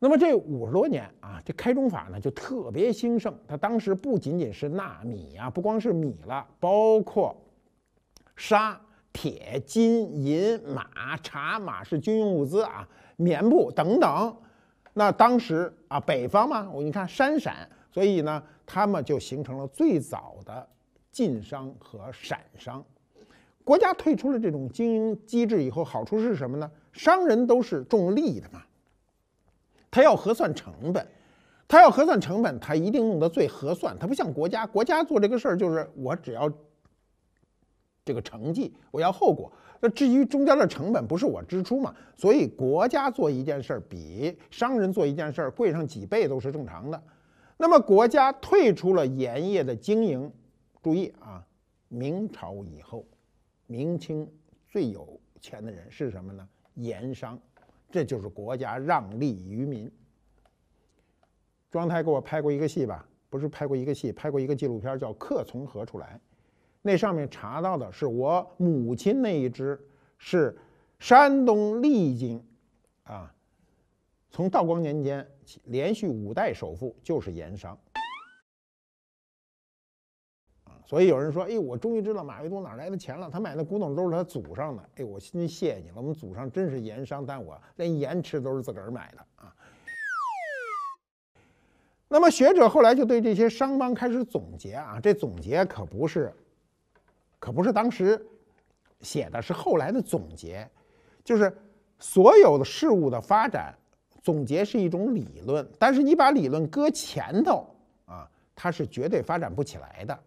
那么这五十多年啊，这开中法呢就特别兴盛。它当时不仅仅是纳米啊，不光是米了，包括沙、铁、金银、马、茶，马是军用物资啊，棉布等等。那当时啊，北方嘛，我你看山陕，所以呢，他们就形成了最早的晋商和陕商。国家退出了这种经营机制以后，好处是什么呢？商人都是重利的嘛。他要核算成本，他要核算成本，他一定弄得最合算。他不像国家，国家做这个事儿就是我只要这个成绩，我要后果。那至于中间的成本，不是我支出嘛？所以国家做一件事儿比商人做一件事儿贵上几倍都是正常的。那么国家退出了盐业的经营，注意啊，明朝以后，明清最有钱的人是什么呢？盐商。这就是国家让利于民。庄台给我拍过一个戏吧，不是拍过一个戏，拍过一个纪录片，叫《客从何处来》，那上面查到的是我母亲那一支是山东利津，啊，从道光年间起，连续五代首富就是盐商。所以有人说：“哎，我终于知道马未都哪来的钱了。他买那古董都是他祖上的。”哎，我心谢你了，我们祖上真是盐商，但我连盐吃都是自个儿买的啊。那么学者后来就对这些商帮开始总结啊，这总结可不是，可不是当时写的是后来的总结，就是所有的事物的发展，总结是一种理论，但是你把理论搁前头啊，它是绝对发展不起来的。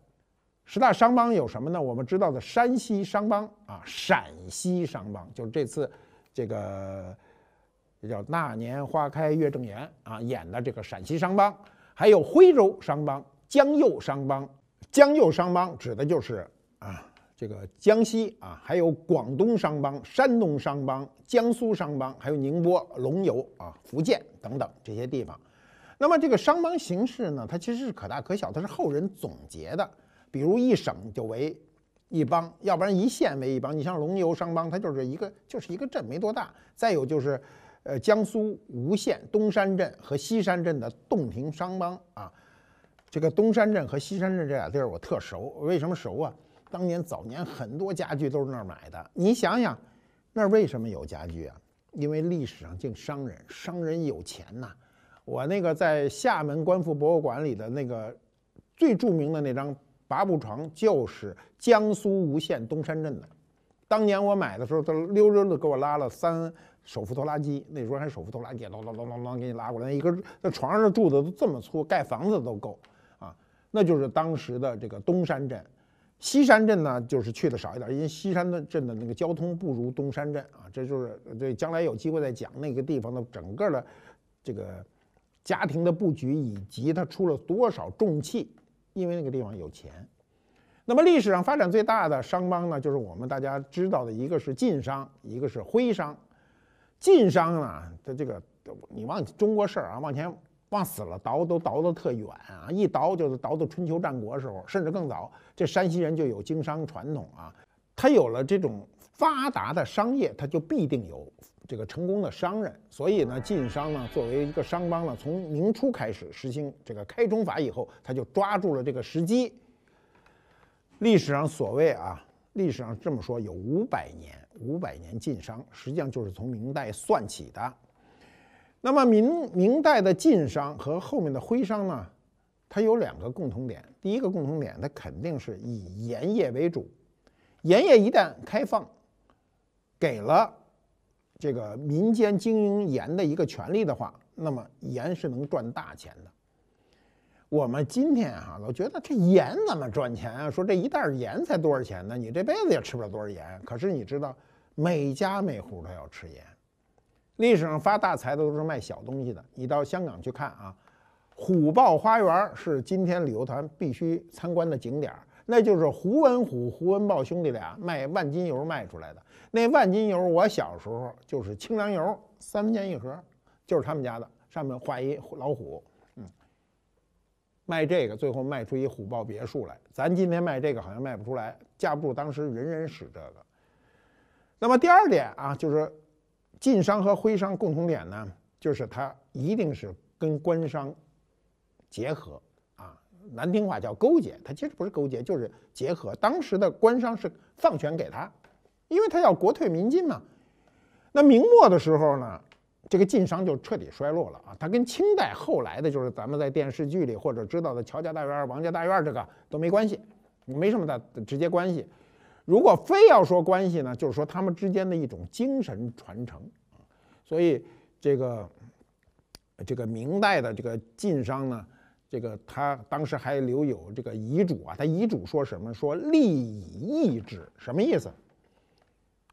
十大商帮有什么呢？我们知道的山西商帮啊，陕西商帮，就是这次，这个，这叫那年花开月正圆啊演的这个陕西商帮，还有徽州商帮、江右商帮。江右商帮指的就是啊这个江西啊，还有广东商帮、山东商帮、江苏商帮，还有宁波、龙游啊、福建等等这些地方。那么这个商帮形式呢，它其实是可大可小，它是后人总结的。比如一省就为一帮，要不然一县为一帮。你像龙游商帮，它就是一个就是一个镇，没多大。再有就是，呃，江苏吴县东山镇和西山镇的洞庭商帮啊。这个东山镇和西山镇这俩地儿我特熟，为什么熟啊？当年早年很多家具都是那儿买的。你想想，那儿为什么有家具啊？因为历史上净商人，商人有钱呐。我那个在厦门观复博物馆里的那个最著名的那张。八步床就是江苏吴县东山镇的，当年我买的时候，他溜溜的给我拉了三手扶拖拉机，那时候还是手扶拖拉机，咚咚咚咚咚给你拉过来，一根那床上的柱子都这么粗，盖房子都够啊。那就是当时的这个东山镇，西山镇呢，就是去的少一点，因为西山的镇的那个交通不如东山镇啊。这就是对将来有机会再讲那个地方的整个的这个家庭的布局以及它出了多少重器。因为那个地方有钱，那么历史上发展最大的商帮呢，就是我们大家知道的一个是晋商，一个是徽商。晋商呢，它这个你往中国事儿啊往前往死了倒，都倒得特远啊，一倒就是倒到春秋战国时候，甚至更早。这山西人就有经商传统啊，他有了这种。发达的商业，它就必定有这个成功的商人。所以呢，晋商呢，作为一个商帮呢，从明初开始实行这个开中法以后，他就抓住了这个时机。历史上所谓啊，历史上这么说，有五百年，五百年晋商，实际上就是从明代算起的。那么明明代的晋商和后面的徽商呢，它有两个共同点。第一个共同点，它肯定是以盐业为主，盐业一旦开放。给了这个民间经营盐的一个权利的话，那么盐是能赚大钱的。我们今天啊，老觉得这盐怎么赚钱啊？说这一袋盐才多少钱呢？你这辈子也吃不了多少盐。可是你知道，每家每户都要吃盐。历史上发大财的都是卖小东西的。你到香港去看啊，虎豹花园是今天旅游团必须参观的景点儿。那就是胡文虎、胡文豹兄弟俩卖万金油卖出来的。那万金油，我小时候就是清凉油，三分钱一盒，就是他们家的，上面画一老虎。嗯，卖这个，最后卖出一虎豹别墅来。咱今天卖这个，好像卖不出来，架不住当时人人使这个。那么第二点啊，就是晋商和徽商共同点呢，就是他一定是跟官商结合。难听话叫勾结，他其实不是勾结，就是结合。当时的官商是放权给他，因为他要国退民进嘛。那明末的时候呢，这个晋商就彻底衰落了啊。他跟清代后来的，就是咱们在电视剧里或者知道的乔家大院、王家大院这个都没关系，没什么大直接关系。如果非要说关系呢，就是说他们之间的一种精神传承啊。所以这个这个明代的这个晋商呢。这个他当时还留有这个遗嘱啊，他遗嘱说什么？说利以义治，什么意思？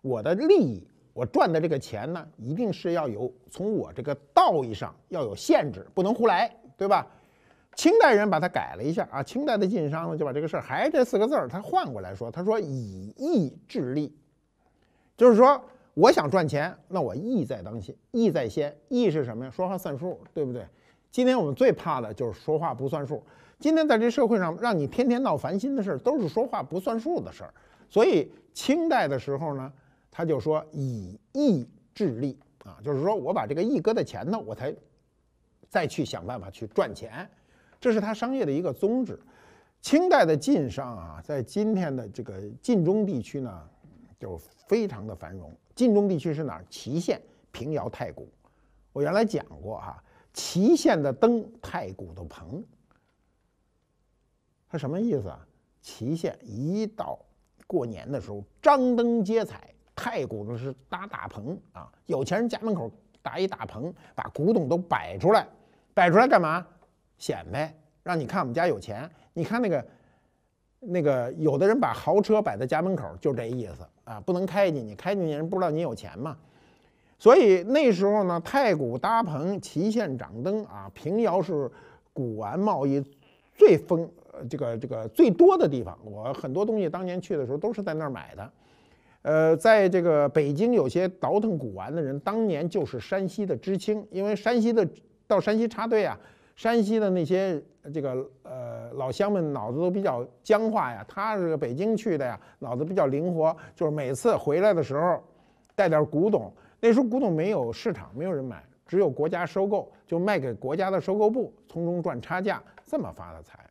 我的利益，我赚的这个钱呢，一定是要有从我这个道义上要有限制，不能胡来，对吧？清代人把它改了一下啊，清代的晋商呢就把这个事儿还这四个字儿，他换过来说，他说以义治利，就是说我想赚钱，那我义在当先，义在先，义是什么呀？说话算数，对不对？今天我们最怕的就是说话不算数。今天在这社会上，让你天天闹烦心的事儿，都是说话不算数的事儿。所以清代的时候呢，他就说以义治利啊，就是说我把这个义搁在前头，我才再去想办法去赚钱，这是他商业的一个宗旨。清代的晋商啊，在今天的这个晋中地区呢，就非常的繁荣。晋中地区是哪儿？祁县、平遥、太谷，我原来讲过哈。祁县的灯，太古的棚，他什么意思啊？祁县一到过年的时候，张灯结彩；太古的是搭大棚啊，有钱人家门口搭一大棚，把古董都摆出来，摆出来干嘛？显摆，让你看我们家有钱。你看那个，那个有的人把豪车摆在家门口，就这意思啊，不能开进去，开进去人不知道你有钱嘛。所以那时候呢，太古搭棚，祁县掌灯啊，平遥是古玩贸易最丰，这个这个最多的地方。我很多东西当年去的时候都是在那儿买的。呃，在这个北京有些倒腾古玩的人，当年就是山西的知青，因为山西的到山西插队啊，山西的那些这个呃老乡们脑子都比较僵化呀，他这个北京去的呀，脑子比较灵活，就是每次回来的时候带点古董。那时候古董没有市场，没有人买，只有国家收购，就卖给国家的收购部，从中赚差价，这么发的财。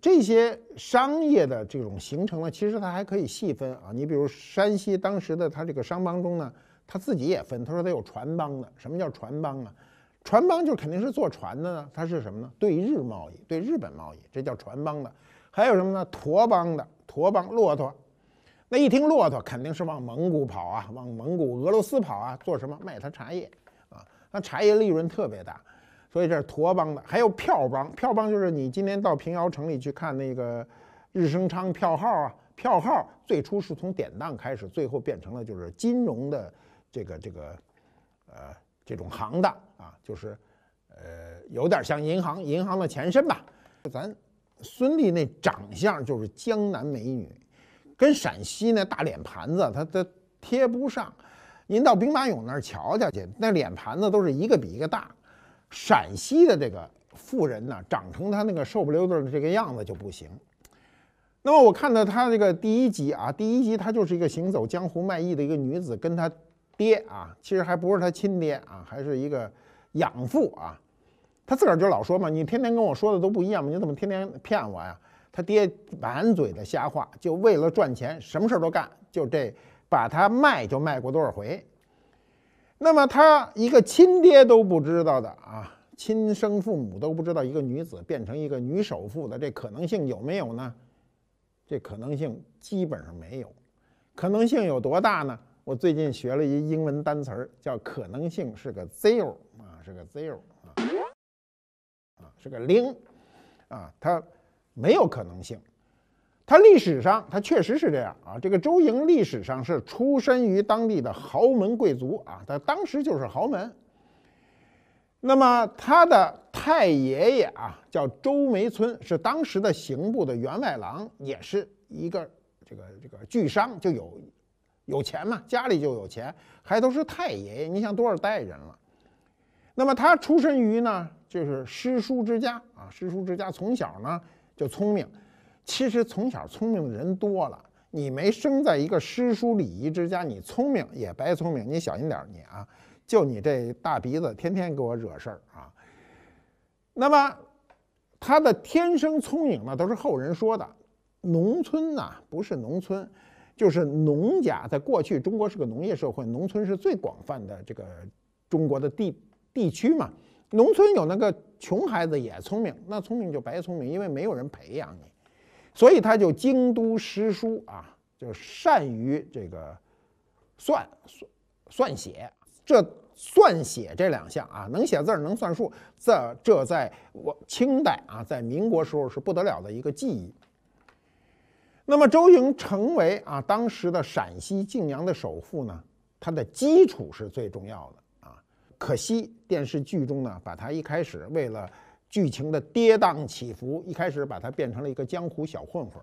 这些商业的这种形成呢，其实它还可以细分啊。你比如山西当时的它这个商帮中呢，他自己也分，他说他有船帮的。什么叫船帮啊？船帮就肯定是坐船的呢。它是什么呢？对日贸易，对日本贸易，这叫船帮的。还有什么呢？驼帮的，驼帮，骆驼。那一听骆驼肯定是往蒙古跑啊，往蒙古、俄罗斯跑啊，做什么？卖他茶叶啊，他茶叶利润特别大，所以这是驼帮的。还有票帮，票帮就是你今天到平遥城里去看那个日升昌票号啊，票号最初是从典当开始，最后变成了就是金融的这个这个，呃，这种行当啊，就是，呃，有点像银行，银行的前身吧。咱孙俪那长相就是江南美女。跟陕西那大脸盘子，他他贴不上。您到兵马俑那儿瞧瞧去，那脸盘子都是一个比一个大。陕西的这个富人呢，长成他那个瘦不溜的这个样子就不行。那么我看到他这个第一集啊，第一集他就是一个行走江湖卖艺的一个女子，跟他爹啊，其实还不是他亲爹啊，还是一个养父啊。他自个儿就老说嘛：“你天天跟我说的都不一样嘛，你怎么天天骗我呀？”他爹满嘴的瞎话，就为了赚钱，什么事儿都干。就这，把他卖就卖过多少回。那么他一个亲爹都不知道的啊，亲生父母都不知道，一个女子变成一个女首富的这可能性有没有呢？这可能性基本上没有。可能性有多大呢？我最近学了一英文单词儿，叫可能性是个 zero 啊，是个 zero 啊，啊是个零啊，它。没有可能性，他历史上他确实是这样啊。这个周莹历史上是出身于当地的豪门贵族啊，他当时就是豪门。那么他的太爷爷啊叫周梅村，是当时的刑部的员外郎，也是一个这个这个巨商，就有有钱嘛，家里就有钱，还都是太爷爷，你想多少代人了？那么他出身于呢，就是诗书之家啊，诗书之家从小呢。就聪明，其实从小聪明的人多了。你没生在一个诗书礼仪之家，你聪明也白聪明。你小心点，你啊，就你这大鼻子，天天给我惹事儿啊。那么他的天生聪明呢，都是后人说的。农村呢，不是农村，就是农家。在过去，中国是个农业社会，农村是最广泛的这个中国的地地区嘛。农村有那个。穷孩子也聪明，那聪明就白聪明，因为没有人培养你，所以他就精读诗书啊，就善于这个算算算写，这算写这两项啊，能写字儿，能算数，这这在我清代啊，在民国时候是不得了的一个技艺。那么周莹成为啊当时的陕西泾阳的首富呢，他的基础是最重要的。可惜电视剧中呢，把他一开始为了剧情的跌宕起伏，一开始把他变成了一个江湖小混混。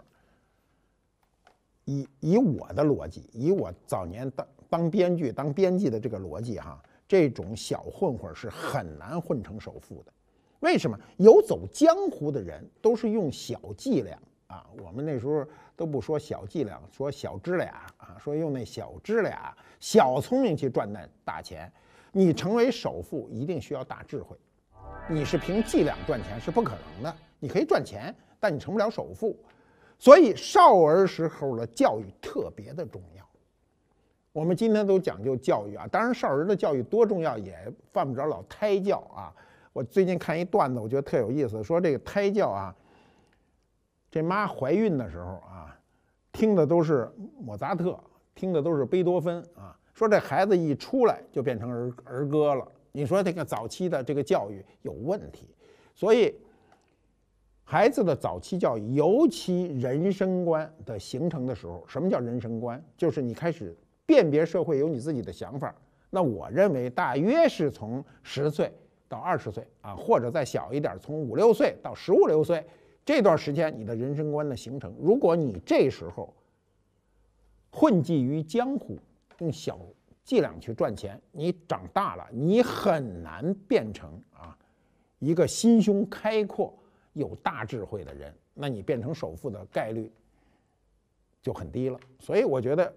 以以我的逻辑，以我早年当当编剧、当编辑的这个逻辑哈，这种小混混是很难混成首富的。为什么？游走江湖的人都是用小伎俩啊！我们那时候都不说小伎俩，说小知俩啊，说用那小知俩、小聪明去赚那大钱。你成为首富一定需要大智慧，你是凭伎俩赚钱是不可能的。你可以赚钱，但你成不了首富。所以少儿时候的教育特别的重要。我们今天都讲究教育啊，当然少儿的教育多重要也犯不着老胎教啊。我最近看一段子，我觉得特有意思，说这个胎教啊，这妈怀孕的时候啊，听的都是莫扎特，听的都是贝多芬啊。说这孩子一出来就变成儿儿歌了，你说这个早期的这个教育有问题，所以孩子的早期教育，尤其人生观的形成的时候，什么叫人生观？就是你开始辨别社会，有你自己的想法。那我认为大约是从十岁到二十岁啊，或者再小一点，从五六岁到十五六岁这段时间，你的人生观的形成。如果你这时候混迹于江湖，用小伎俩去赚钱，你长大了，你很难变成啊一个心胸开阔、有大智慧的人。那你变成首富的概率就很低了。所以我觉得，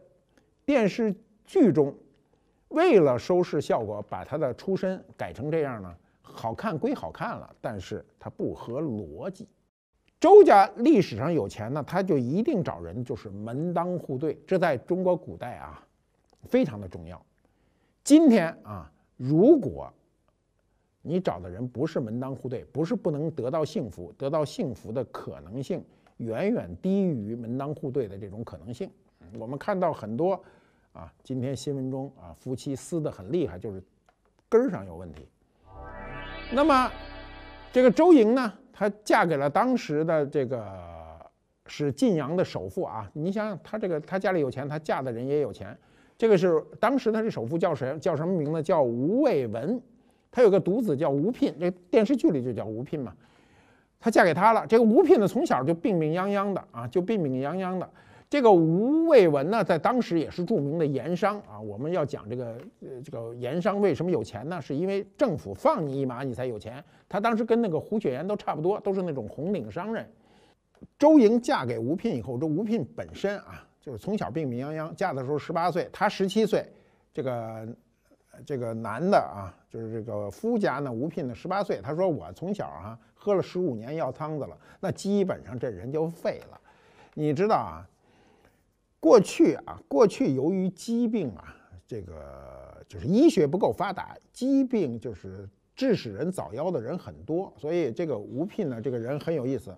电视剧中为了收视效果，把他的出身改成这样呢，好看归好看了，但是它不合逻辑。周家历史上有钱呢，他就一定找人就是门当户对，这在中国古代啊。非常的重要。今天啊，如果你找的人不是门当户对，不是不能得到幸福，得到幸福的可能性远远低于门当户对的这种可能性。我们看到很多啊，今天新闻中啊，夫妻撕的很厉害，就是根儿上有问题。那么这个周莹呢，她嫁给了当时的这个是晋阳的首富啊。你想想，她这个她家里有钱，她嫁的人也有钱。这个是当时他这首富叫谁？叫什么名字？叫吴卫文，他有个独子叫吴聘，这电视剧里就叫吴聘嘛。他嫁给他了。这个吴聘呢，从小就病病殃殃的啊，就病病殃殃的。这个吴卫文呢，在当时也是著名的盐商啊。我们要讲这个，这个盐商为什么有钱呢？是因为政府放你一马，你才有钱。他当时跟那个胡雪岩都差不多，都是那种红顶商人。周莹嫁给吴聘以后，这吴聘本身啊。就是从小病病殃殃，嫁的时候十八岁，他十七岁。这个这个男的啊，就是这个夫家呢，吴聘呢，十八岁。他说：“我从小啊，喝了十五年药汤子了，那基本上这人就废了。”你知道啊，过去啊，过去由于疾病啊，这个就是医学不够发达，疾病就是致使人早夭的人很多。所以这个吴聘呢，这个人很有意思。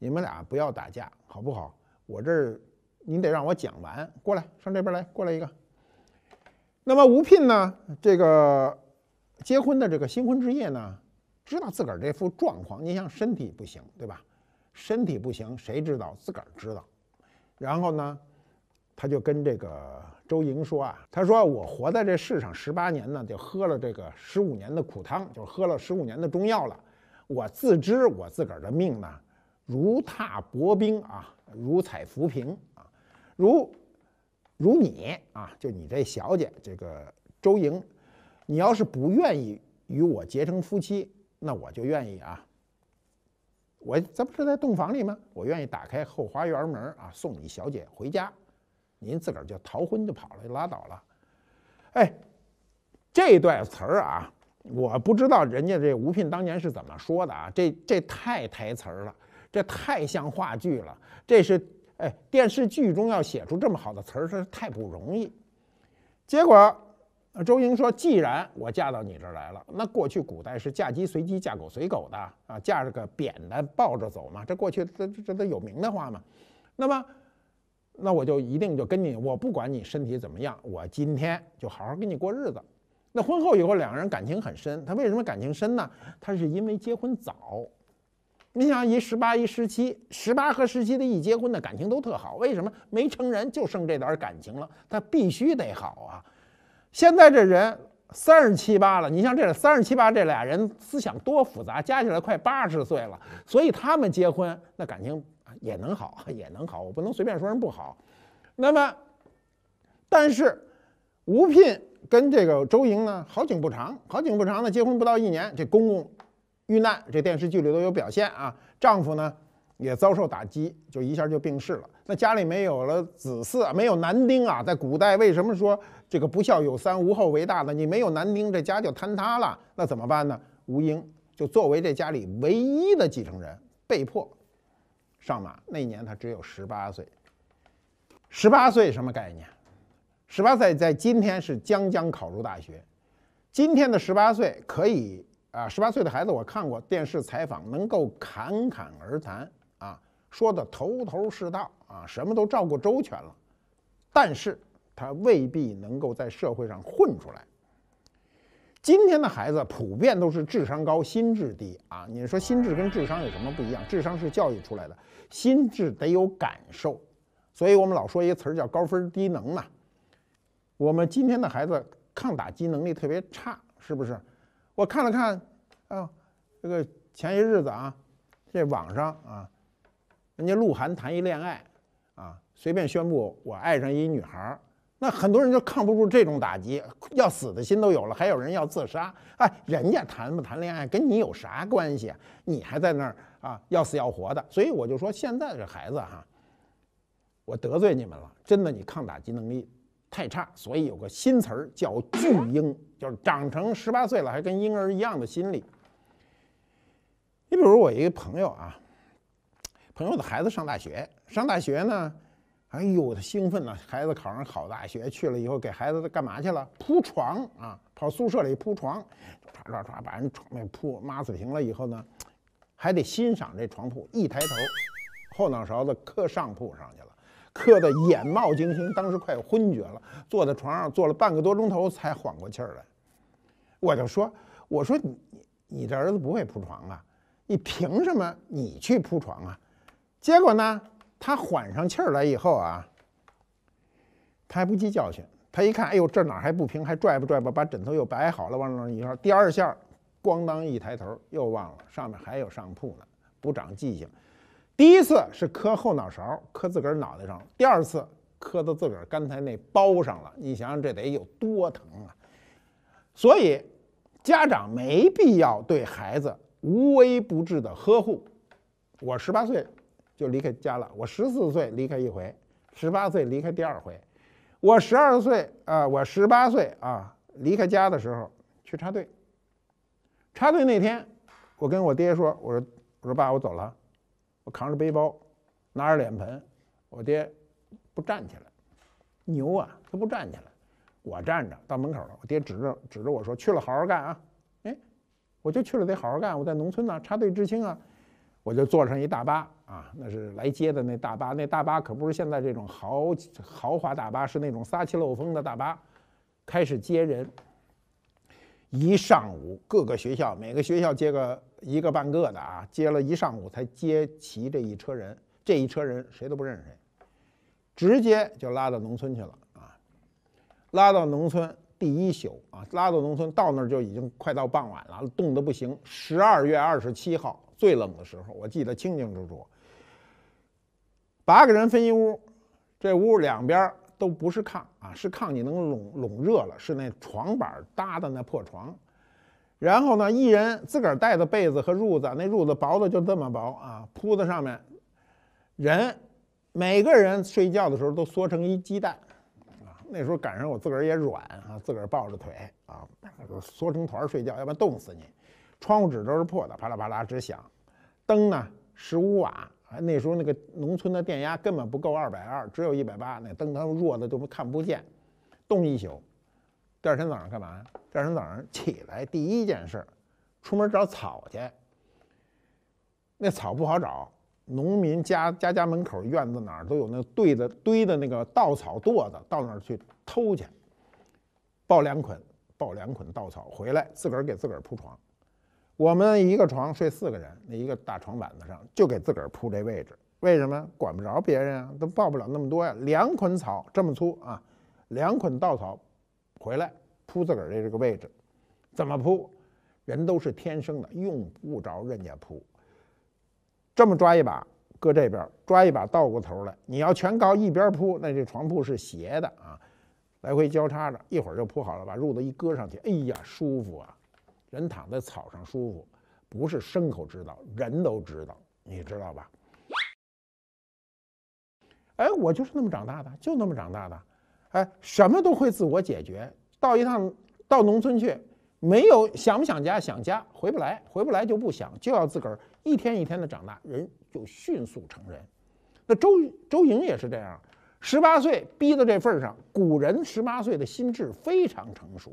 你们俩不要打架，好不好？我这儿。你得让我讲完。过来，上这边来。过来一个。那么吴聘呢？这个结婚的这个新婚之夜呢，知道自个儿这副状况。你想身体不行，对吧？身体不行，谁知道？自个儿知道。然后呢，他就跟这个周莹说啊：“他说我活在这世上十八年呢，就喝了这个十五年的苦汤，就是喝了十五年的中药了。我自知我自个儿的命呢，如踏薄冰啊，如踩浮萍。”如，如你啊，就你这小姐，这个周莹，你要是不愿意与我结成夫妻，那我就愿意啊。我这不是在洞房里吗？我愿意打开后花园门啊，送你小姐回家。您自个儿就逃婚就跑了就拉倒了。哎，这段词儿啊，我不知道人家这吴聘当年是怎么说的啊。这这太台词儿了，这太像话剧了。这是。哎，电视剧中要写出这么好的词儿是太不容易。结果，周莹说：“既然我嫁到你这儿来了，那过去古代是嫁鸡随鸡，嫁狗随狗的啊，嫁着个扁的抱着走嘛，这过去这这这都有名的话嘛。那么，那我就一定就跟你，我不管你身体怎么样，我今天就好好跟你过日子。那婚后以后，两个人感情很深。他为什么感情深呢？他是因为结婚早。”你想，一十八一十七，十八和十七的一结婚，的感情都特好。为什么没成人就剩这点感情了？他必须得好啊！现在这人三十七八了，你像这三十七八这俩人思想多复杂，加起来快八十岁了，所以他们结婚那感情也能好，也能好。我不能随便说人不好。那么，但是吴聘跟这个周莹呢，好景不长，好景不长呢，结婚不到一年，这公公。遇难，这电视剧里都有表现啊。丈夫呢也遭受打击，就一下就病逝了。那家里没有了子嗣，没有男丁啊。在古代，为什么说这个不孝有三，无后为大呢？你没有男丁，这家就坍塌了。那怎么办呢？吴英就作为这家里唯一的继承人，被迫上马。那年他只有十八岁。十八岁什么概念？十八岁在今天是将将考入大学。今天的十八岁可以。啊，十八岁的孩子，我看过电视采访，能够侃侃而谈啊，说的头头是道啊，什么都照顾周全了，但是他未必能够在社会上混出来。今天的孩子普遍都是智商高，心智低啊。你说心智跟智商有什么不一样？智商是教育出来的，心智得有感受。所以我们老说一个词儿叫高分低能嘛。我们今天的孩子抗打击能力特别差，是不是？我看了看，啊，这个前些日子啊，这网上啊，人家鹿晗谈一恋爱，啊，随便宣布我爱上一女孩儿，那很多人就抗不住这种打击，要死的心都有了，还有人要自杀。哎，人家谈不谈恋爱跟你有啥关系？你还在那儿啊，要死要活的。所以我就说，现在这孩子哈，我得罪你们了，真的，你抗打击能力。太差，所以有个新词儿叫“巨婴”，就是长成十八岁了还跟婴儿一样的心理。你比如我一个朋友啊，朋友的孩子上大学，上大学呢，哎呦他兴奋呢，孩子考上好大学去了以后，给孩子干嘛去了？铺床啊，跑宿舍里铺床，唰唰唰把人床给铺抹死平了以后呢，还得欣赏这床铺，一抬头，后脑勺子磕上铺上去了。磕得眼冒金星，当时快昏厥了，坐在床上坐了半个多钟头才缓过气儿来。我就说，我说你，你这儿子不会铺床啊？你凭什么你去铺床啊？结果呢，他缓上气儿来以后啊，他还不记教训。他一看，哎呦，这哪还不平？还拽吧拽吧，把枕头又摆好了，往那一放。第二下，咣当一抬头，又忘了上面还有上铺呢，不长记性。第一次是磕后脑勺，磕自个儿脑袋上；第二次磕到自个儿刚才那包上了。你想想，这得有多疼啊！所以，家长没必要对孩子无微不至的呵护。我十八岁就离开家了，我十四岁离开一回，十八岁离开第二回。我十二岁啊，我十八岁啊，离开家的时候去插队。插队那天，我跟我爹说：“我说，我说爸，我走了。”我扛着背包，拿着脸盆，我爹不站起来，牛啊，他不站起来，我站着到门口了。我爹指着指着我说：“去了好好干啊！”哎，我就去了得好好干。我在农村呢，插队知青啊，我就坐上一大巴啊，那是来接的那大巴。那大巴可不是现在这种豪豪华大巴，是那种撒气漏风的大巴，开始接人。一上午，各个学校，每个学校接个一个半个的啊，接了一上午才接齐这一车人。这一车人谁都不认识谁，直接就拉到农村去了啊！拉到农村第一宿啊，拉到农村到那儿就已经快到傍晚了，冻得不行。十二月二十七号最冷的时候，我记得清清楚楚。八个人分一屋，这屋两边都不是炕啊，是炕你能拢拢热了，是那床板搭的那破床，然后呢，一人自个儿带的被子和褥子，那褥子薄的就这么薄啊，铺在上面，人每个人睡觉的时候都缩成一鸡蛋，啊，那时候赶上我自个儿也软啊，自个儿抱着腿啊，缩成团睡觉，要不然冻死你。窗户纸都是破的，啪啦啪啦直响，灯呢十五瓦。啊，那时候那个农村的电压根本不够，二百二，只有一百八，那灯灯弱的都看不见。冻一宿，第二天早上干嘛？第二天早上起来第一件事，出门找草去。那草不好找，农民家家家门口院子哪儿都有那堆的堆的那个稻草垛子，到那儿去偷去，抱两捆，抱两捆稻草回来，自个儿给自个儿铺床。我们一个床睡四个人，那一个大床板子上就给自个儿铺这位置，为什么？管不着别人啊，都抱不了那么多呀。两捆草这么粗啊，两捆稻草，回来铺自个儿的这个位置，怎么铺？人都是天生的，用不着人家铺。这么抓一把，搁这边；抓一把倒过头来。你要全靠一边铺，那这床铺是斜的啊，来回交叉着，一会儿就铺好了，把褥子一搁上去，哎呀，舒服啊。人躺在草上舒服，不是牲口知道，人都知道，你知道吧？哎，我就是那么长大的，就那么长大的，哎，什么都会自我解决。到一趟到农村去，没有想不想家，想家回不来，回不来就不想，就要自个儿一天一天的长大，人就迅速成人。那周周莹也是这样，十八岁逼到这份上，古人十八岁的心智非常成熟。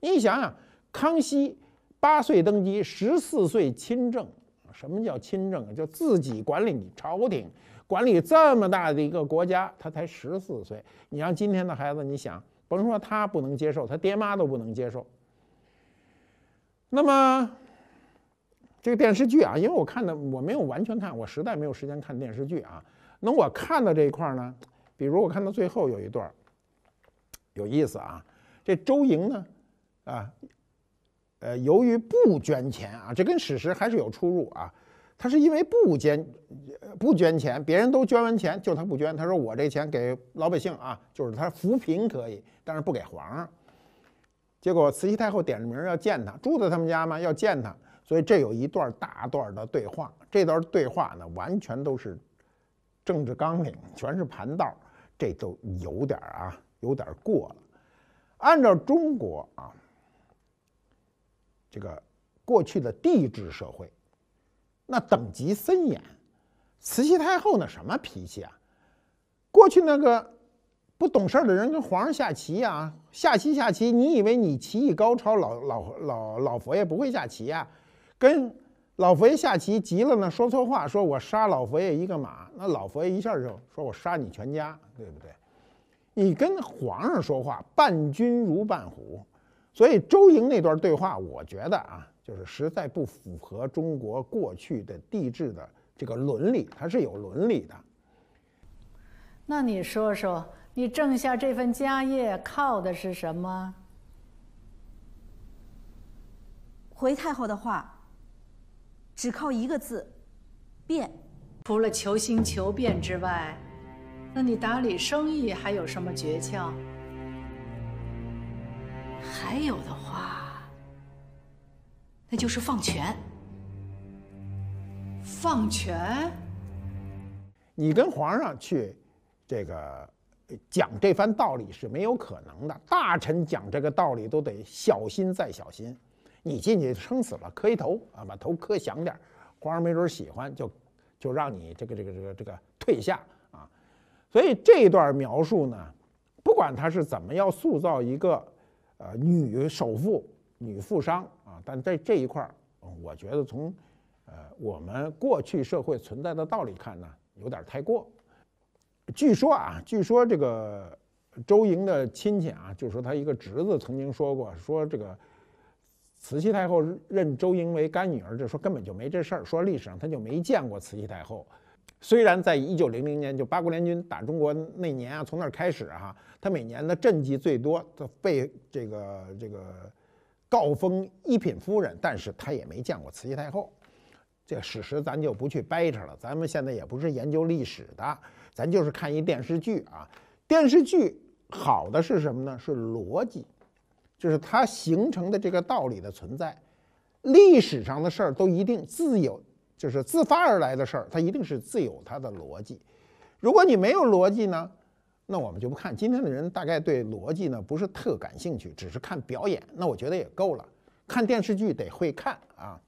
你想想，康熙。八岁登基，十四岁亲政。什么叫亲政就自己管理朝廷，管理这么大的一个国家，他才十四岁。你让今天的孩子，你想，甭说他不能接受，他爹妈都不能接受。那么这个电视剧啊，因为我看的我没有完全看，我实在没有时间看电视剧啊。那我看到这一块呢，比如我看到最后有一段有意思啊，这周莹呢，啊。呃，由于不捐钱啊，这跟史实还是有出入啊。他是因为不捐，不捐钱，别人都捐完钱，就他不捐。他说我这钱给老百姓啊，就是他扶贫可以，但是不给皇上。结果慈禧太后点着名要见他，住在他们家嘛要见他，所以这有一段大段的对话。这段对话呢，完全都是政治纲领，全是盘道，这都有点啊，有点过了。按照中国啊。这个过去的帝制社会，那等级森严。慈禧太后那什么脾气啊？过去那个不懂事儿的人跟皇上下棋呀，下棋下棋，你以为你棋艺高超，老老老老佛爷不会下棋呀？跟老佛爷下棋急了呢，说错话，说我杀老佛爷一个马，那老佛爷一下就说我杀你全家，对不对？你跟皇上说话，伴君如伴虎。所以周莹那段对话，我觉得啊，就是实在不符合中国过去的地质的这个伦理，它是有伦理的。那你说说，你挣下这份家业靠的是什么？回太后的话，只靠一个字，变。除了求新求变之外，那你打理生意还有什么诀窍？还有的话，那就是放权。放权，你跟皇上去，这个讲这番道理是没有可能的。大臣讲这个道理都得小心再小心。你进去撑死了，磕一头啊，把头磕响点，皇上没准喜欢，就就让你这个这个这个这个退下啊。所以这段描述呢，不管他是怎么要塑造一个。呃，女首富、女富商啊，但在这一块儿，我觉得从，呃，我们过去社会存在的道理看呢，有点太过。据说啊，据说这个周莹的亲戚啊，就说她一个侄子曾经说过，说这个慈禧太后认周莹为干女儿，这说根本就没这事儿，说历史上他就没见过慈禧太后。虽然在一九零零年就八国联军打中国那年啊，从那儿开始哈，他每年的政绩最多，被这个这个诰封一品夫人，但是他也没见过慈禧太后。这史实咱就不去掰扯了，咱们现在也不是研究历史的，咱就是看一电视剧啊。电视剧好的是什么呢？是逻辑，就是它形成的这个道理的存在。历史上的事儿都一定自有。就是自发而来的事儿，它一定是自有它的逻辑。如果你没有逻辑呢，那我们就不看。今天的人大概对逻辑呢不是特感兴趣，只是看表演。那我觉得也够了。看电视剧得会看啊，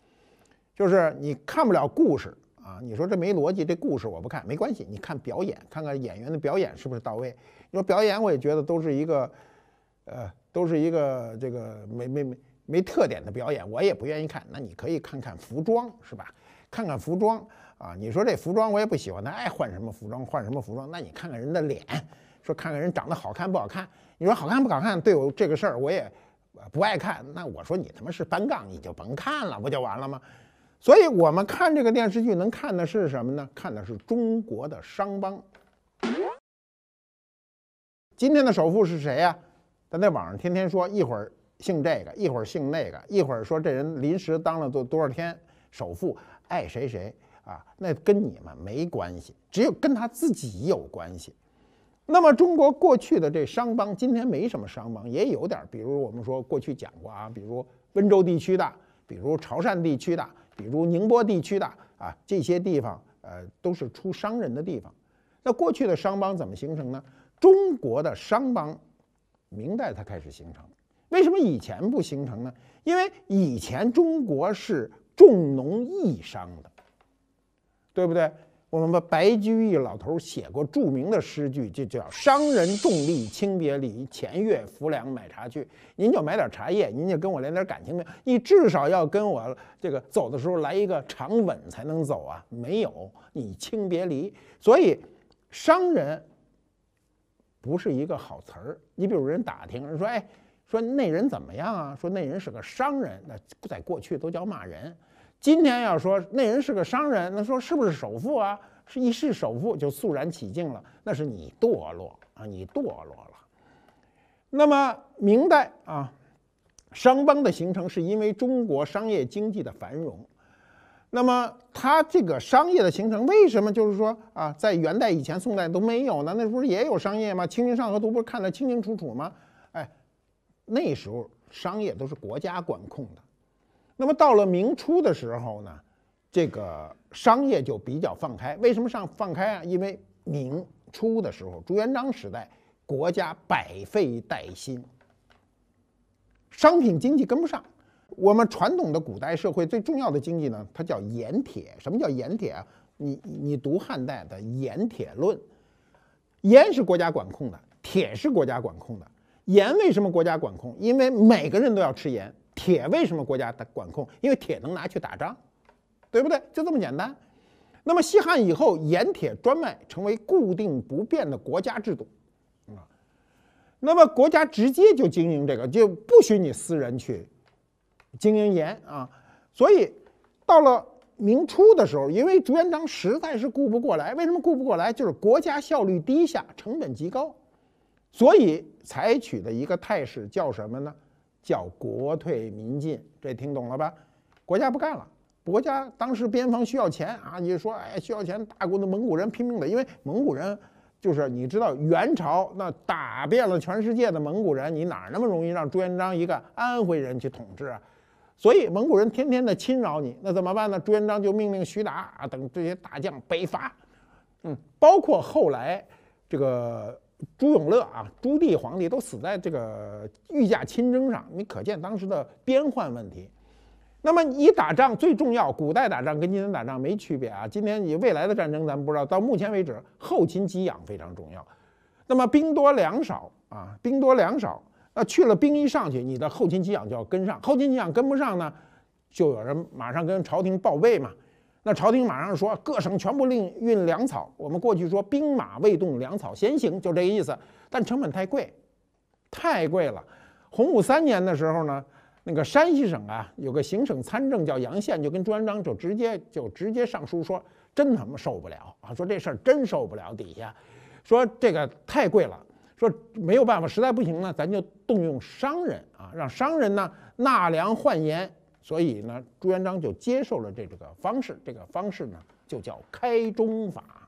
就是你看不了故事啊。你说这没逻辑，这故事我不看没关系。你看表演，看看演员的表演是不是到位。你说表演，我也觉得都是一个，呃，都是一个这个没没没没特点的表演，我也不愿意看。那你可以看看服装，是吧？看看服装啊，你说这服装我也不喜欢，他爱换什么服装换什么服装。那你看看人的脸，说看看人长得好看不好看，你说好看不好看？对我这个事儿我也不爱看。那我说你他妈是单杠，你就甭看了，不就完了吗？所以我们看这个电视剧能看的是什么呢？看的是中国的商帮。今天的首富是谁呀？他在网上天天说一会儿姓这个，一会儿姓那个，一会儿说这人临时当了多多少天首富。爱谁谁啊，那跟你们没关系，只有跟他自己有关系。那么中国过去的这商帮，今天没什么商帮，也有点。比如我们说过去讲过啊，比如温州地区的，比如潮汕地区的，比如宁波地区的啊，这些地方呃都是出商人的地方。那过去的商帮怎么形成呢？中国的商帮，明代才开始形成。为什么以前不形成呢？因为以前中国是。重农抑商的，对不对？我们白居易老头写过著名的诗句，就叫“商人重利轻别离，前月浮梁买茶去”。您就买点茶叶，您就跟我连点感情没有？你至少要跟我这个走的时候来一个长吻才能走啊！没有，你轻别离，所以商人不是一个好词儿。你比如人打听，人说：“哎。”说那人怎么样啊？说那人是个商人，那在过去都叫骂人。今天要说那人是个商人，那说是不是首富啊？是一世首富就肃然起敬了，那是你堕落啊，你堕落了。那么明代啊，商帮的形成是因为中国商业经济的繁荣。那么它这个商业的形成，为什么就是说啊，在元代以前、宋代都没有呢？那不是也有商业吗？清明上河图不是看得清清楚楚吗？那时候商业都是国家管控的，那么到了明初的时候呢，这个商业就比较放开。为什么上放开啊？因为明初的时候，朱元璋时代，国家百废待兴，商品经济跟不上。我们传统的古代社会最重要的经济呢，它叫盐铁。什么叫盐铁啊？你你读汉代的《盐铁论》，盐是国家管控的，铁是国家管控的。盐为什么国家管控？因为每个人都要吃盐。铁为什么国家管控？因为铁能拿去打仗，对不对？就这么简单。那么西汉以后，盐铁专卖成为固定不变的国家制度，啊，那么国家直接就经营这个，就不许你私人去经营盐啊。所以到了明初的时候，因为朱元璋实在是顾不过来，为什么顾不过来？就是国家效率低下，成本极高。所以采取的一个态势叫什么呢？叫国退民进，这听懂了吧？国家不干了，国家当时边防需要钱啊！你说，哎，需要钱，大国的蒙古人拼命的，因为蒙古人就是你知道，元朝那打遍了全世界的蒙古人，你哪那么容易让朱元璋一个安徽人去统治啊？所以蒙古人天天的侵扰你，那怎么办呢？朱元璋就命令徐达啊等这些大将北伐，嗯，包括后来这个。朱永乐啊，朱棣皇帝都死在这个御驾亲征上，你可见当时的边患问题。那么你打仗最重要，古代打仗跟今天打仗没区别啊。今天你未来的战争咱们不知道，到目前为止后勤给养非常重要。那么兵多粮少啊，兵多粮少，那去了兵一上去，你的后勤给养就要跟上，后勤给养跟不上呢，就有人马上跟朝廷报备嘛。那朝廷马上说，各省全部另运粮草。我们过去说，兵马未动，粮草先行，就这个意思。但成本太贵，太贵了。洪武三年的时候呢，那个山西省啊，有个行省参政叫杨宪，就跟朱元璋就直接就直接上书说，真他妈受不了啊！说这事儿真受不了。底下说这个太贵了，说没有办法，实在不行呢，咱就动用商人啊，让商人呢纳粮换盐。所以呢，朱元璋就接受了这个方式，这个方式呢，就叫开中法。